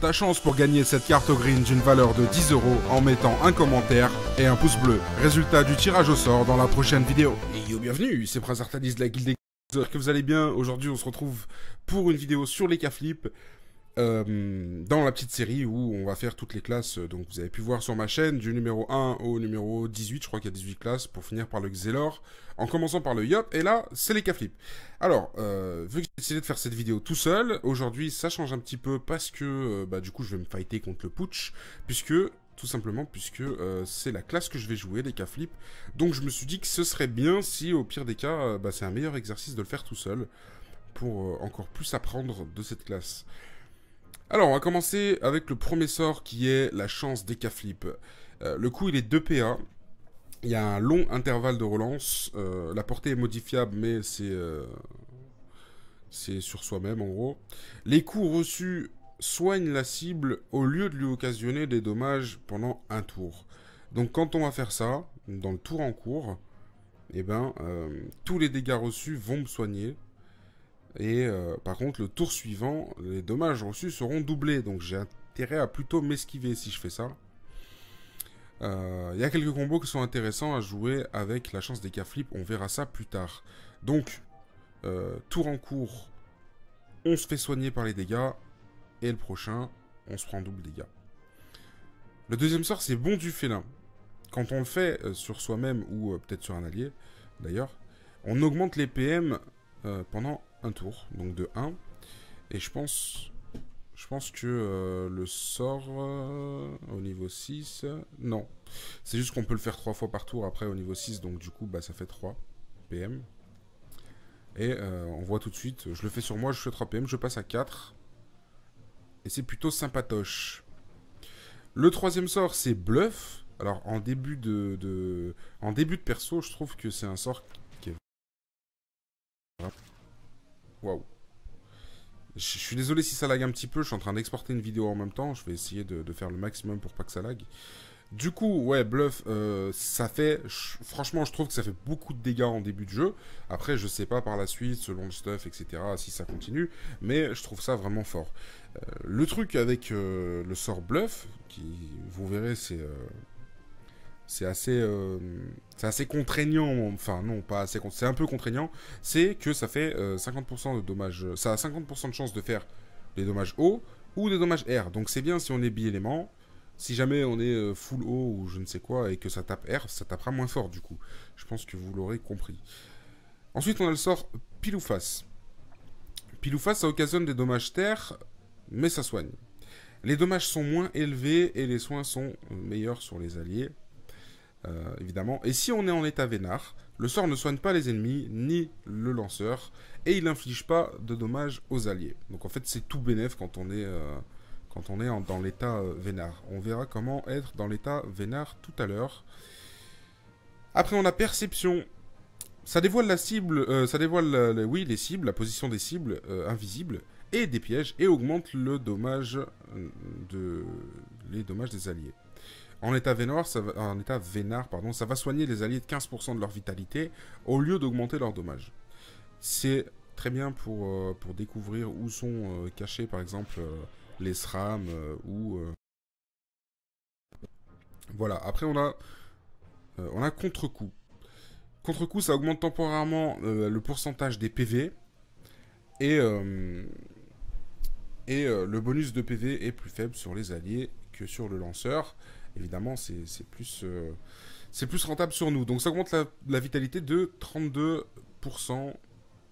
ta chance pour gagner cette carte green d'une valeur de 10 euros en mettant un commentaire et un pouce bleu. Résultat du tirage au sort dans la prochaine vidéo. Et yo, bienvenue, c'est Prince de la Guilde des que vous allez bien. Aujourd'hui, on se retrouve pour une vidéo sur les cas euh, dans la petite série où on va faire toutes les classes. Euh, donc vous avez pu voir sur ma chaîne du numéro 1 au numéro 18, je crois qu'il y a 18 classes, pour finir par le Xelor, en commençant par le Yop, et là c'est les K-Flip. Alors, euh, vu que j'ai décidé de faire cette vidéo tout seul, aujourd'hui ça change un petit peu parce que bah, du coup je vais me fighter contre le Putsch, puisque tout simplement puisque c'est la classe que je vais jouer, les k flip. Donc je me suis dit que ce serait bien si au pire des cas, bah, c'est un meilleur exercice de le faire tout seul pour encore plus apprendre de cette classe. Alors, on va commencer avec le premier sort qui est la chance des euh, le coup, il est 2 PA. Il y a un long intervalle de relance. Euh, la portée est modifiable, mais c'est euh, c'est sur soi-même en gros. Les coups reçus soignent la cible au lieu de lui occasionner des dommages pendant un tour. Donc quand on va faire ça, dans le tour en cours, et eh ben, tous les dégâts reçus vont me soigner et euh, par contre, le tour suivant, les dommages reçus seront doublés. Donc j'ai intérêt à plutôt m'esquiver si je fais ça. Il euh, y a quelques combos qui sont intéressants à jouer avec la chance des cas flip. On verra ça plus tard. Donc, euh, tour en cours, on se fait soigner par les dégâts. Et le prochain, on se prend double dégâts. Le deuxième sort, c'est bon du félin. Quand on le fait sur soi-même ou peut-être sur un allié, d'ailleurs, on augmente les PM pendant un tour, donc de 1. Et je pense, je pense que euh, le sort euh, au niveau 6... Euh, non. C'est juste qu'on peut le faire 3 fois par tour après au niveau 6, donc du coup bah, ça fait 3 PM. Et on voit tout de suite, je le fais sur moi, je fais 3 PM, je passe à 4. Et c'est plutôt sympatoche. Le troisième sort, c'est Bluff. Alors en début de, de, en début de perso, je trouve que c'est un sort qui est... Waouh. Je suis désolé si ça lag un petit peu, je suis en train d'exporter une vidéo en même temps, je vais essayer de, faire le maximum pour pas que ça lag. Du coup, ouais, bluff, euh, ça fait, franchement, je trouve que ça fait beaucoup de dégâts en début de jeu. Après, je sais pas par la suite, selon le stuff, etc., si ça continue, mais je trouve ça vraiment fort. Euh, le truc avec euh, le sort bluff, qui, vous verrez, c'est euh, c'est assez, contraignant. Enfin, non, pas assez. C'est un peu contraignant. C'est que ça fait 50% euh, de dommages. Ça a 50% de chance de faire des dommages O ou des dommages R. Donc c'est bien si on est bi-élément. Si jamais on est euh, full O ou je ne sais quoi et que ça tape R, ça tapera moins fort du coup. Je pense que vous l'aurez compris. Ensuite, on a le sort pile ou face. Pile ou face, ça occasionne des dommages terre, mais ça soigne. Les dommages sont moins élevés et les soins sont meilleurs sur les alliés. Euh, évidemment. Et si on est en état vénard, le sort ne soigne pas les ennemis ni le lanceur et il n'inflige pas de dommages aux alliés. Donc en fait c'est tout bénéf quand on est, euh, quand on est dans l'état euh, vénard. On verra comment être dans l'état vénard tout à l'heure. Après on a perception. Ça dévoile la cible, ça dévoile oui les cibles, la position des cibles invisibles et des pièges et augmente le dommage de les dommages des alliés. En état vénard, ça va, pardon, ça va soigner les alliés de 15% de leur vitalité au lieu d'augmenter leur dommage. C'est très bien pour, euh, découvrir où sont euh, cachés par exemple euh, les SRAM ou... Voilà, après on a, on a contre-coup. Contre-coup, ça augmente temporairement le pourcentage des PV et et le bonus de PV est plus faible sur les alliés que sur le lanceur évidemment, c'est plus, euh, plus rentable sur nous. Donc ça augmente la, vitalité de 32%.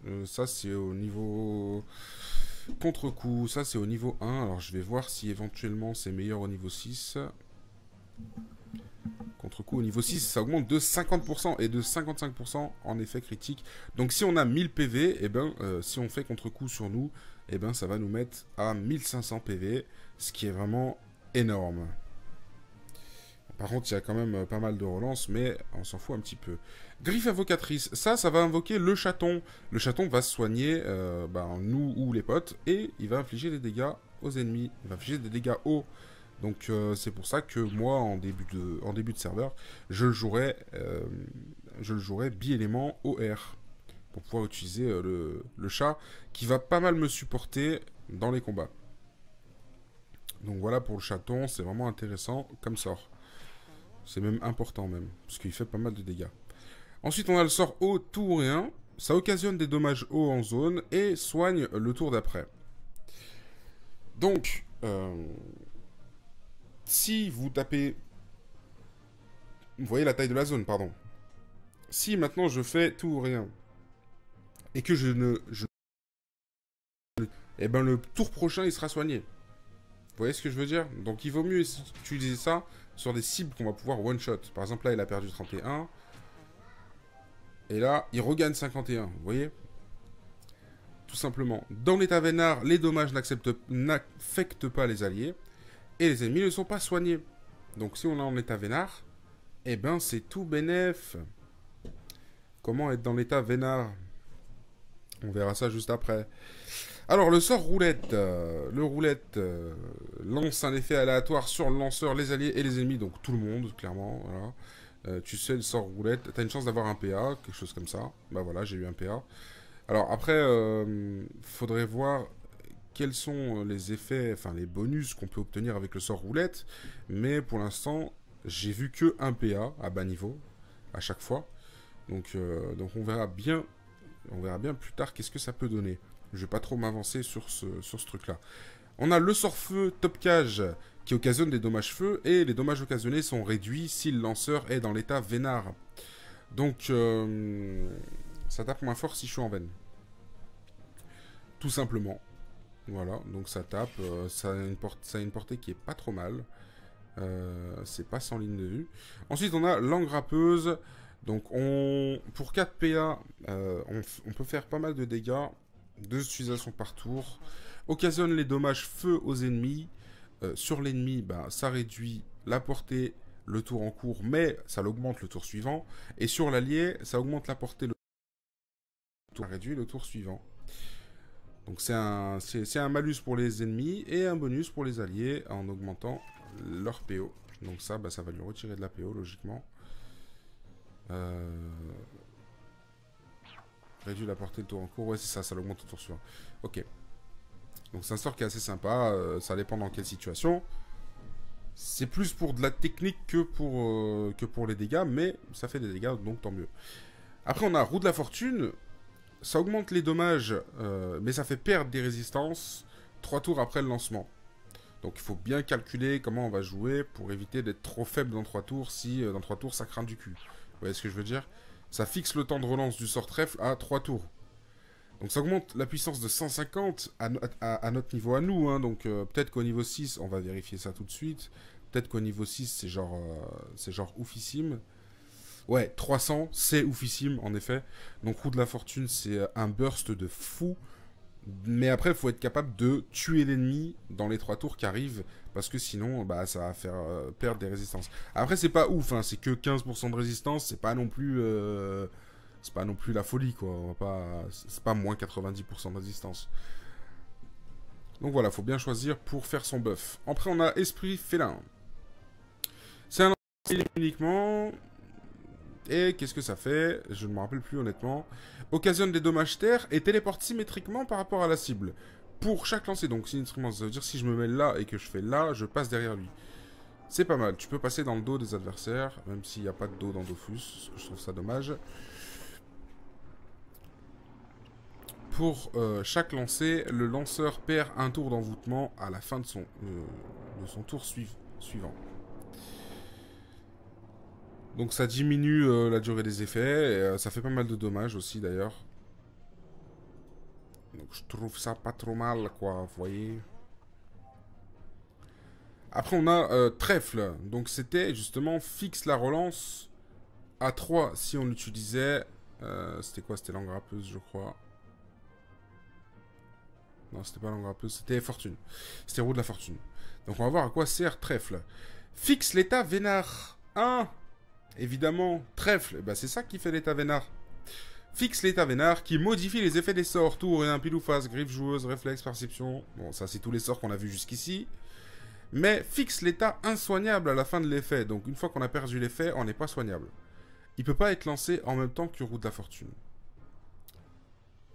Euh, ça, c'est au niveau contre-coup. Ça, c'est au niveau 1. Alors, je vais voir si éventuellement c'est meilleur au niveau 6. Contre-coup au niveau 6, ça augmente de 50% et de 55% en effet critique. Donc si on a 1000 PV, et ben, euh, si on fait contre-coup sur nous, et eh ben, ça va nous mettre à 1500 PV, ce qui est vraiment énorme. Par contre, il y a quand même euh, pas mal de relance, mais on s'en fout un petit peu. Griffe invocatrice, ça, ça va invoquer le chaton. Le chaton va soigner euh, ben, nous ou les potes, et il va infliger des dégâts aux ennemis. Il va infliger des dégâts haut. Donc euh, c'est pour ça que moi, en début de, en début de serveur, je le jouerai, jouerai bi-élément OR. Pour pouvoir utiliser le chat, qui va pas mal me supporter dans les combats. Donc voilà pour le chaton, c'est vraiment intéressant comme sort. C'est même important même, parce qu'il fait pas mal de dégâts. Ensuite, on a le sort haut tout ou rien. Ça occasionne des dommages hauts en zone et soigne le tour d'après. Donc, euh, si vous tapez... Vous voyez la taille de la zone, pardon. Si maintenant je fais tout ou rien, et que je ne... Je... Eh ben le tour prochain, il sera soigné. Vous voyez ce que je veux dire Donc il vaut mieux utiliser ça sur des cibles qu'on va pouvoir one-shot. Par exemple, là, il a perdu 31. Et là, il regagne 51, vous voyez Tout simplement. Dans l'état Vénard, les dommages n'affectent pas les alliés. Et les ennemis ne sont pas soignés. Donc si on est en état vénard, eh ben c'est tout bénef. Comment être dans l'état vénard On verra ça juste après. Alors, le sort roulette. Euh, le roulette euh, lance un effet aléatoire sur le lanceur, les alliés et les ennemis, donc tout le monde, clairement. Voilà. Euh, tu sais, le sort roulette, t'as une chance d'avoir un PA, quelque chose comme ça. Bah voilà, j'ai eu un PA. Alors après, faudrait voir quels sont les effets, enfin les bonus qu'on peut obtenir avec le sort roulette. Mais pour l'instant, j'ai vu que un PA à bas niveau, à chaque fois. Donc, donc on verra bien on verra bien plus tard qu'est-ce que ça peut donner. Je ne vais pas trop m'avancer sur ce, truc-là. On a le sort-feu top cage qui occasionne des dommages feu et les dommages occasionnés sont réduits si le lanceur est dans l'état vénard. Donc euh, ça tape moins fort si je suis en veine. Tout simplement. Voilà, donc ça tape, euh, ça, a une portée qui est pas trop mal. Euh, c'est pas sans ligne de vue. Ensuite on a l'engrappeuse. Donc on, pour 4 PA, on peut faire pas mal de dégâts deux utilisations par tour. Occasionne les dommages feu aux ennemis. Euh, sur l'ennemi, bah, ça réduit la portée le tour en cours, mais ça l'augmente le tour suivant. Et sur l'allié, ça augmente la portée le tour réduit le tour suivant. Donc c'est un, un malus pour les ennemis et un bonus pour les alliés en augmentant leur PO. Donc ça, bah, ça va lui retirer de la PO logiquement. Euh... Réduit la portée de tour en cours. Ouais, c'est ça, ça l'augmente au tour suivant. Ok. Donc c'est un sort qui est assez sympa. Euh, ça dépend dans quelle situation. C'est plus pour de la technique que pour, euh, que pour les dégâts, mais ça fait des dégâts, donc tant mieux. Après, on a Roue de la Fortune. Ça augmente les dommages, euh, mais ça fait perdre des résistances 3 tours après le lancement. Donc il faut bien calculer comment on va jouer pour éviter d'être trop faible dans 3 tours si dans 3 tours ça craint du cul. Vous voyez ce que je veux dire ça fixe le temps de relance du sort trèfle à 3 tours. Donc ça augmente la puissance de 150 à, à, notre niveau à nous. Hein. donc euh, peut-être qu'au niveau 6, on va vérifier ça tout de suite. Peut-être qu'au niveau 6, c'est genre, euh, c'est genre oufissime. Ouais, 300, c'est oufissime en effet. Donc roue de la fortune, c'est euh, un burst de fou. Mais après, il faut être capable de tuer l'ennemi dans les trois tours qui arrivent, parce que sinon, bah, ça va faire euh, perdre des résistances. Après, c'est pas ouf, hein, c'est que 15% de résistance, c'est pas non plus... Euh, c'est pas non plus la folie, quoi. pas... C'est pas moins 90% de résistance. Donc voilà, faut bien choisir pour faire son buff. Après, on a Esprit Félin. C'est un uniquement... Et qu'est-ce que ça fait Je ne me rappelle plus honnêtement. Occasionne des dommages terre et téléporte symétriquement par rapport à la cible. Pour chaque lancer, donc symétriquement, ça veut dire si je me mets là et que je fais là, je passe derrière lui. C'est pas mal, tu peux passer dans le dos des adversaires, même s'il n'y a pas de dos dans Dofus, je trouve ça dommage. Pour euh, chaque lancer, le lanceur perd un tour d'envoûtement à la fin de son, euh, tour suivant. Donc ça diminue euh, la durée des effets, et, euh, ça fait pas mal de dommages aussi d'ailleurs. Donc je trouve ça pas trop mal quoi, vous voyez. Après on a euh, trèfle, donc c'était justement fixe la relance à 3 si on l'utilisait. c'était quoi C'était l'engrappeuse je crois. Non c'était pas l'engrappeuse, c'était fortune. C'était roue de la fortune. Donc on va voir à quoi sert trèfle. Fixe l'état vénard 1 évidemment, trèfle, eh ben, c'est ça qui fait l'état vénard. Fixe l'état vénard qui modifie les effets des sorts, tour et un pile face, griffe joueuse, réflexe, perception. Bon, ça c'est tous les sorts qu'on a vus jusqu'ici. Mais fixe l'état insoignable à la fin de l'effet, donc une fois qu'on a perdu l'effet, on n'est pas soignable. Il peut pas être lancé en même temps que roue de la fortune.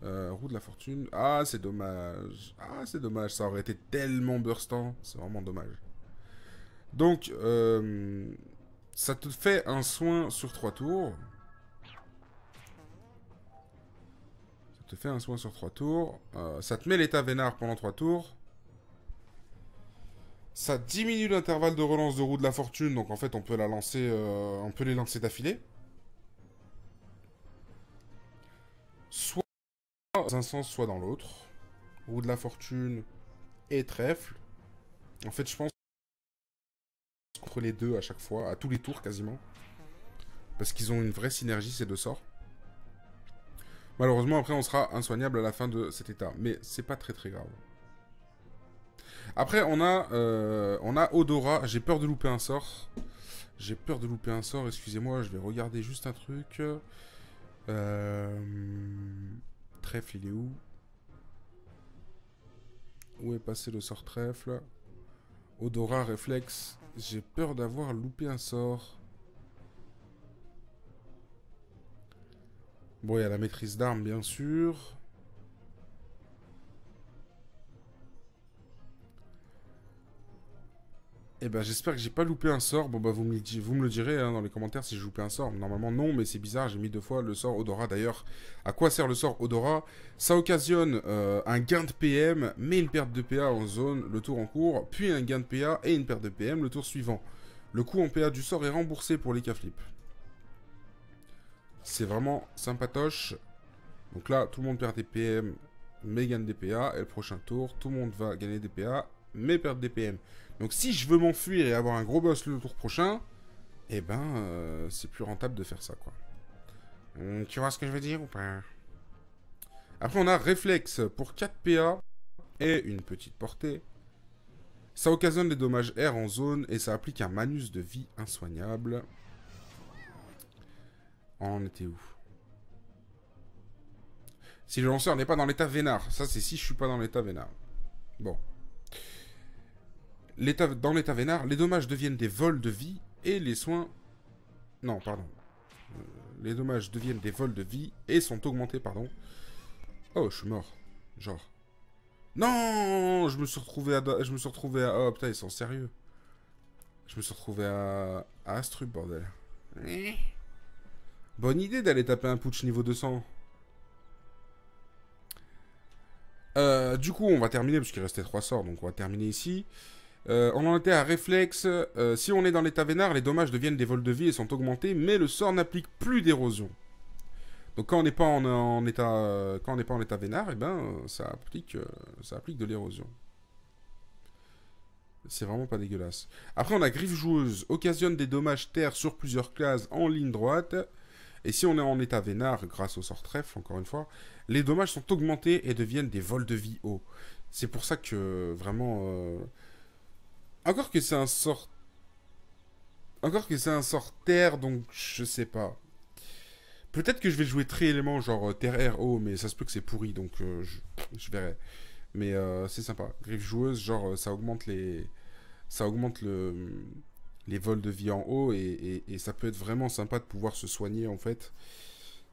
Euh, roue de la fortune. Ah, c'est dommage. Ah, c'est dommage. Ça aurait été tellement burstant. C'est vraiment dommage. Donc, euh, ça te fait un soin sur 3 tours. Ça te fait un soin sur 3 tours. Euh, ça te met l'état vénard pendant 3 tours. Ça diminue l'intervalle de relance de roue de la fortune. Donc en fait, on peut, la lancer, euh, on peut les lancer d'affilée. Soit dans un sens, soit dans l'autre. Roue de la fortune et trèfle. En fait, je pense entre les deux à chaque fois, à tous les tours quasiment. Parce qu'ils ont une vraie synergie ces deux sorts. Malheureusement, après, on sera insoignable à la fin de cet état. Mais c'est pas très très grave. Après, on a, euh, on a Odora. J'ai peur de louper un sort. J'ai peur de louper un sort. Excusez-moi, je vais regarder juste un truc. Euh, trèfle, il est où Où est passé le sort trèfle Odora, réflexe. J'ai peur d'avoir loupé un sort. Bon, il y a la maîtrise d'armes, bien sûr. Eh ben j'espère que j'ai pas loupé un sort. Bon bah vous me, vous me le direz hein, dans les commentaires si j'ai loupé un sort. Normalement non, mais c'est bizarre, j'ai mis deux fois le sort Odora d'ailleurs. À quoi sert le sort Odora Ça occasionne euh, un gain de PM, mais une perte de PA en zone le tour en cours, puis un gain de PA et une perte de PM le tour suivant. Le coût en PA du sort est remboursé pour les cas flip C'est vraiment sympatoche. Donc là, tout le monde perd des PM, mais gagne des PA. Et le prochain tour, tout le monde va gagner des PA, mais perdre des PM. Donc si je veux m'enfuir et avoir un gros boss le tour prochain, eh ben, euh, c'est plus rentable de faire ça, quoi. tu vois ce que je veux dire ou pas Après, on a réflexe pour 4 PA et une petite portée. Ça occasionne des dommages R en zone et ça applique un manus de vie insoignable. Oh, on était où Si le lanceur n'est pas dans l'état vénard. Ça, c'est si je suis pas dans l'état vénard. Bon dans l'état Vénard, les dommages deviennent des vols de vie et les soins... Non, pardon. Euh, les dommages deviennent des vols de vie et sont augmentés, pardon. Oh, je suis mort. Genre. Non Je me suis retrouvé à... Je me suis retrouvé à... Oh, putain, ils sont sérieux. Je me suis retrouvé à... À Astrup, bordel. Bonne idée d'aller taper un putsch niveau 200. Euh, du coup, on va terminer, puisqu'il restait 3 sorts, donc on va terminer ici on euh, en était à réflexe. Euh, si on est dans l'état Vénard, les dommages deviennent des vols de vie et sont augmentés, mais le sort n'applique plus d'érosion. Donc quand on n'est pas en, état, euh, quand on n'est pas en état vénard, et eh ben ça applique, ça applique de l'érosion. C'est vraiment pas dégueulasse. Après on a griffe joueuse, occasionne des dommages terre sur plusieurs cases en ligne droite. Et si on est en état vénard, grâce au sort trèfle, encore une fois, les dommages sont augmentés et deviennent des vols de vie haut. C'est pour ça que vraiment, encore que c'est un sort. Encore que c'est un sort terre, donc je sais pas. Peut-être que je vais jouer très élément, genre euh, terre eau oh, mais ça se peut que c'est pourri, donc euh, je... verrai. Mais euh, c'est sympa. Griffe joueuse, genre ça augmente les. Ça augmente le. Les vols de vie en haut et, ça peut être vraiment sympa de pouvoir se soigner en fait.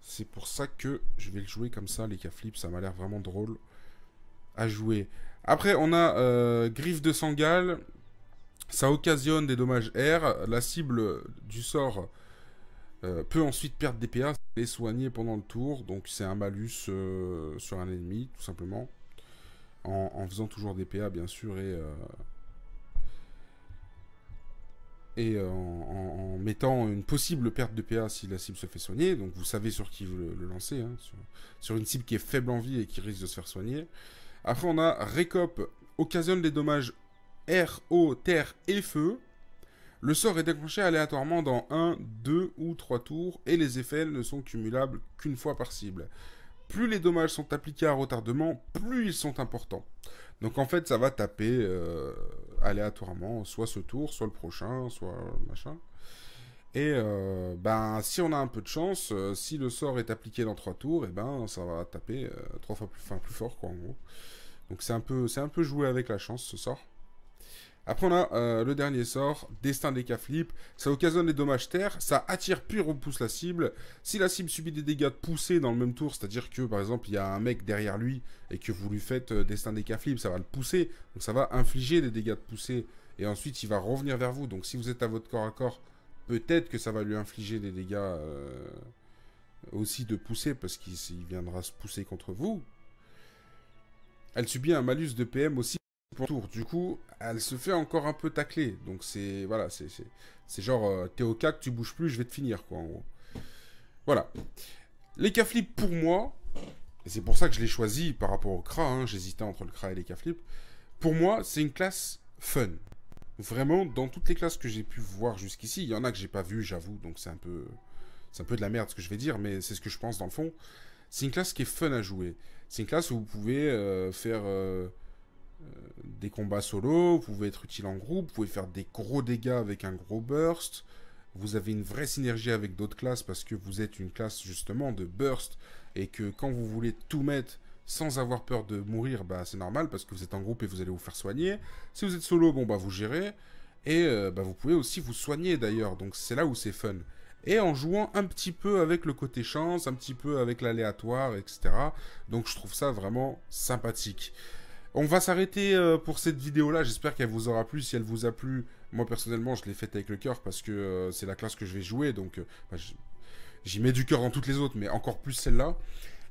C'est pour ça que je vais le jouer comme ça, les cas flips, ça m'a l'air vraiment drôle à jouer. Après, on a Griffe de Sangal, ça occasionne des dommages R. La cible du sort euh, peut ensuite perdre des PA et soigner pendant le tour. Donc c'est un malus euh, sur un ennemi, tout simplement. En, faisant toujours des PA, bien sûr, et, euh, en, mettant une possible perte de PA si la cible se fait soigner. Donc vous savez sur qui vous le, lancez. Hein, sur, une cible qui est faible en vie et qui risque de se faire soigner. Après, on a Récop, occasionne des dommages R, eau, terre et feu. Le sort est déclenché aléatoirement dans 1, 2 ou 3 tours et les effets ne sont cumulables qu'une fois par cible. Plus les dommages sont appliqués à retardement, plus ils sont importants. Donc en fait, ça va taper euh, aléatoirement, soit ce tour, soit le prochain, soit machin. Et euh, ben, si on a un peu de chance, euh, si le sort est appliqué dans 3 tours, et eh ben ça va taper 3 fois plus, plus fort quoi en gros. Donc c'est un peu c'est un peu jouer avec la chance ce sort. Après, on a euh, le dernier sort, Destin des cas flip. Ça occasionne des dommages terre, ça attire puis repousse la cible. Si la cible subit des dégâts de poussée dans le même tour, c'est-à-dire que par exemple il y a un mec derrière lui et que vous lui faites euh, Destin des cas flip, ça va le pousser, donc ça va infliger des dégâts de poussée. Et ensuite il va revenir vers vous. Donc si vous êtes à votre corps à corps, peut-être que ça va lui infliger des dégâts euh, aussi de poussée parce qu'il viendra se pousser contre vous. Elle subit un malus de PM aussi tour. Du coup, elle se fait encore un peu tacler. Donc c'est voilà, c'est genre euh, t'es au cac, tu bouges plus, je vais te finir quoi en Voilà. Les k pour moi, et c'est pour ça que je l'ai choisi par rapport au Kra, hein, j'hésitais entre le Kra et les k Pour moi, c'est une classe fun. Vraiment, dans toutes les classes que j'ai pu voir jusqu'ici, il y en a que j'ai pas vu, j'avoue, donc c'est un peu c'est un peu de la merde ce que je vais dire, mais c'est ce que je pense dans le fond. C'est une classe qui est fun à jouer. C'est une classe où vous pouvez euh, faire euh, euh, des combats solo, vous pouvez être utile en groupe, vous pouvez faire des gros dégâts avec un gros burst, vous avez une vraie synergie avec d'autres classes parce que vous êtes une classe justement de burst et que quand vous voulez tout mettre sans avoir peur de mourir, bah c'est normal parce que vous êtes en groupe et vous allez vous faire soigner. Si vous êtes solo, bon bah vous gérez et euh, bah, vous pouvez aussi vous soigner d'ailleurs, donc c'est là où c'est fun. Et en jouant un petit peu avec le côté chance, un petit peu avec l'aléatoire, etc. Donc je trouve ça vraiment sympathique. On va s'arrêter euh, pour cette vidéo-là. J'espère qu'elle vous aura plu. Si elle vous a plu, moi personnellement, je l'ai faite avec le cœur parce que euh, c'est la classe que je vais jouer. Donc, euh, bah, j'y mets du cœur dans toutes les autres, mais encore plus celle-là.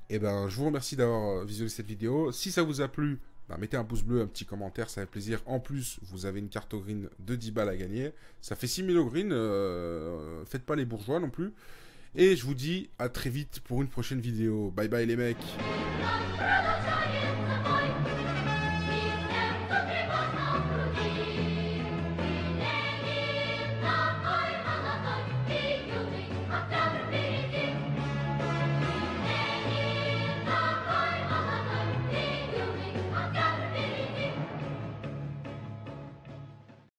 Et eh ben, je vous remercie d'avoir visionné cette vidéo. Si ça vous a plu, bah, mettez un pouce bleu, un petit commentaire, ça fait plaisir. En plus, vous avez une carte au green de 10 balles à gagner. Ça fait 6000 au green. faites pas les bourgeois non plus. Et je vous dis à très vite pour une prochaine vidéo. Bye bye les mecs.